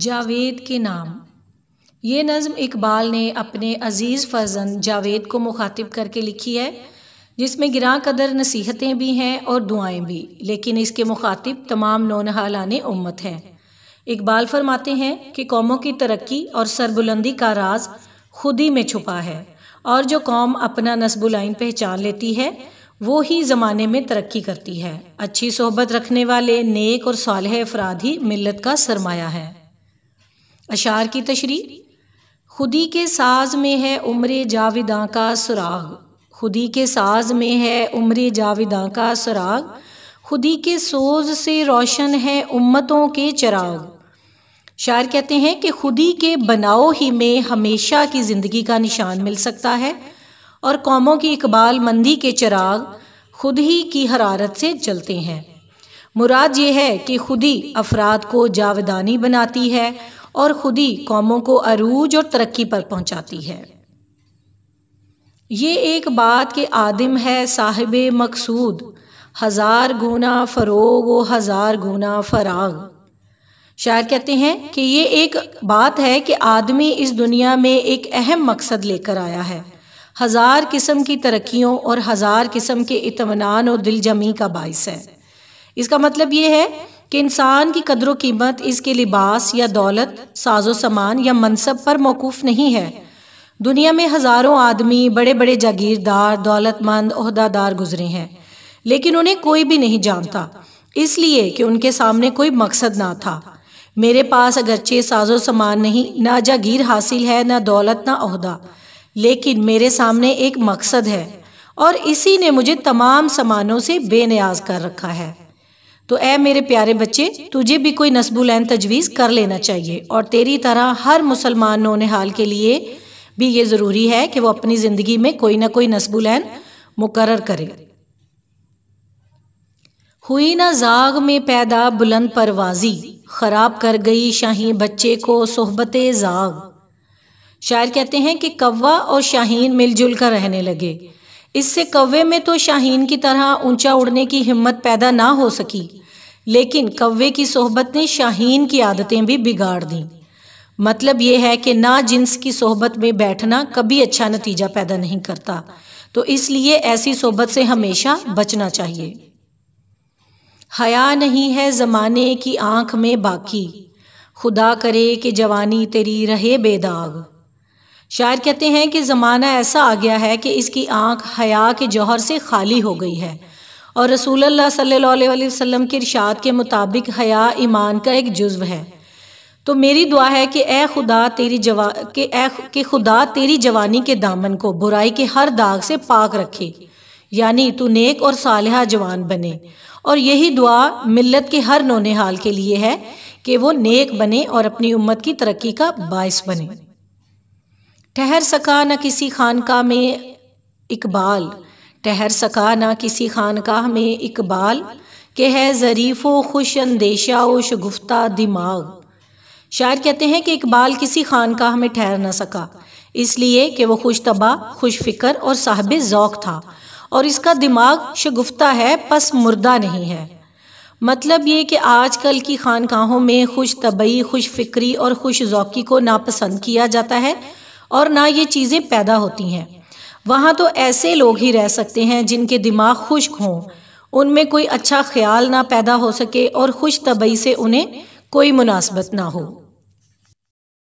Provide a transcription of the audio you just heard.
जावेद के नाम ये नज़म इकबाल ने अपने अज़ीज़ फ़र्जन जावेद को मुखातिब करके लिखी है जिसमें गिरा कदर नसीहतें भी हैं और दुआएं भी लेकिन इसके मुखातिब तमाम नौनहालान उम्मत हैं इकबाल फरमाते हैं कि कौमों की तरक्की और सरबुलंदी का राज खुद ही में छुपा है और जो कौम अपना नस्बुलाइन पहचान लेती है वो ही ज़माने में तरक्की करती है अच्छी सोहबत रखने वाले नेक और सालह अफराद ही मिलत का सरमाया है अशार की तशरी खुदी के साज में है उम्र जाविदा का सुराग खुदी के साज में है उम्र जाविदा का सुराग खुदी के सोज से रोशन है उम्मतों के चराग शायर कहते हैं कि खुदी के बनाओ ही में हमेशा की ज़िंदगी का निशान मिल सकता है और कौमों की इकबाल मंदी के चराग खुद ही की हरारत से चलते हैं मुराद ये है कि खुदी अफराद को जावदानी बनाती है और खुद ही कौमों को अरूज और तरक्की पर पहुंचाती है ये एक बात के आदिम है साहिब मकसूद हज़ार गुना फ़रोग व हज़ार गुना फ़राग शायर कहते हैं कि ये एक बात है कि आदमी इस दुनिया में एक अहम मकसद लेकर आया है हज़ार किस्म की तरक्कियों और हज़ार किस्म के इतमान और दिलजमी का बायस है इसका मतलब ये है कि इंसान की कदर कीमत इसके लिबास या दौलत साजो सामान या मनसब पर मौकूफ़ नहीं है दुनिया में हज़ारों आदमी बड़े बड़े जागीरदार दौलतमंद अहदादार गुजरे हैं लेकिन उन्हें कोई भी नहीं जानता इसलिए कि उनके सामने कोई मकसद ना था मेरे पास अगरचे साजो सामान नहीं ना जागीर हासिल है ना दौलत ना अहदा लेकिन मेरे सामने एक मकसद है और इसी ने मुझे तमाम सामानों से बेनियाज कर रखा है तो ऐ मेरे प्यारे बच्चे तुझे भी कोई नस्बुलैन तजवीज़ कर लेना चाहिए और तेरी तरह हर मुसलमान हाल के लिए भी ये ज़रूरी है कि वो अपनी ज़िंदगी में कोई ना कोई नस्बुलैन मुकर करे हुई ना जाग में पैदा बुलंद परवाजी ख़राब कर गई शाही बच्चे को सोहबत जाग शायर कहते हैं कि कौवा और शाहीन मिलजुल कर रहने लगे इससे कौवे में तो शाहीन की तरह ऊंचा उड़ने की हिम्मत पैदा ना हो सकी लेकिन कौवे की सोहबत ने शाहीन की आदतें भी बिगाड़ दी मतलब ये है कि ना जिन्स की सोहबत में बैठना कभी अच्छा नतीजा पैदा नहीं करता तो इसलिए ऐसी सोहबत से हमेशा बचना चाहिए हया नहीं है ज़माने की आँख में बाकी खुदा करे कि जवानी तेरी रहे बेदाग शायर कहते हैं कि ज़माना ऐसा आ गया है कि इसकी आँख हया के जौहर से खाली हो गई है और रसूल अल्लाह के इरशाद के मुताबिक हया ईमान का एक जुज्व है तो मेरी दुआ है कि ए खुदा तेरी जवा के ए के खुदा तेरी जवानी के दामन को बुराई के हर दाग से पाक रखे यानी तू नेक और सालहा जवान बने और यही दुआ मिल्लत के हर नोने हाल के लिए है कि वो नेक बने और अपनी उम्मत की तरक्की का बायस बने ठहर सका न किसी खानका में इकबाल ठहर सका ना किसी खानकाह में इकबाल के है ज़रीफ़ो खुश अंदेशा व शगुफ्ता दिमाग शायर कहते हैं कि इकबाल किसी खानकाह में ठहर ना सका इसलिए कि वह खुश तबा खुश फिक्र और साहब ज़ौक था और इसका दिमाग शगुफ्ता है पस मुर्दा नहीं है मतलब ये कि आजकल की खानकाहों में खुश तबई खुश फिक्री और खुश ज़ौकी को नापसंद किया जाता है और ना ये चीज़ें पैदा होती हैं वहाँ तो ऐसे लोग ही रह सकते हैं जिनके दिमाग खुश्क हों उनमें कोई अच्छा ख्याल ना पैदा हो सके और खुश तबई से उन्हें कोई मुनासबत ना हो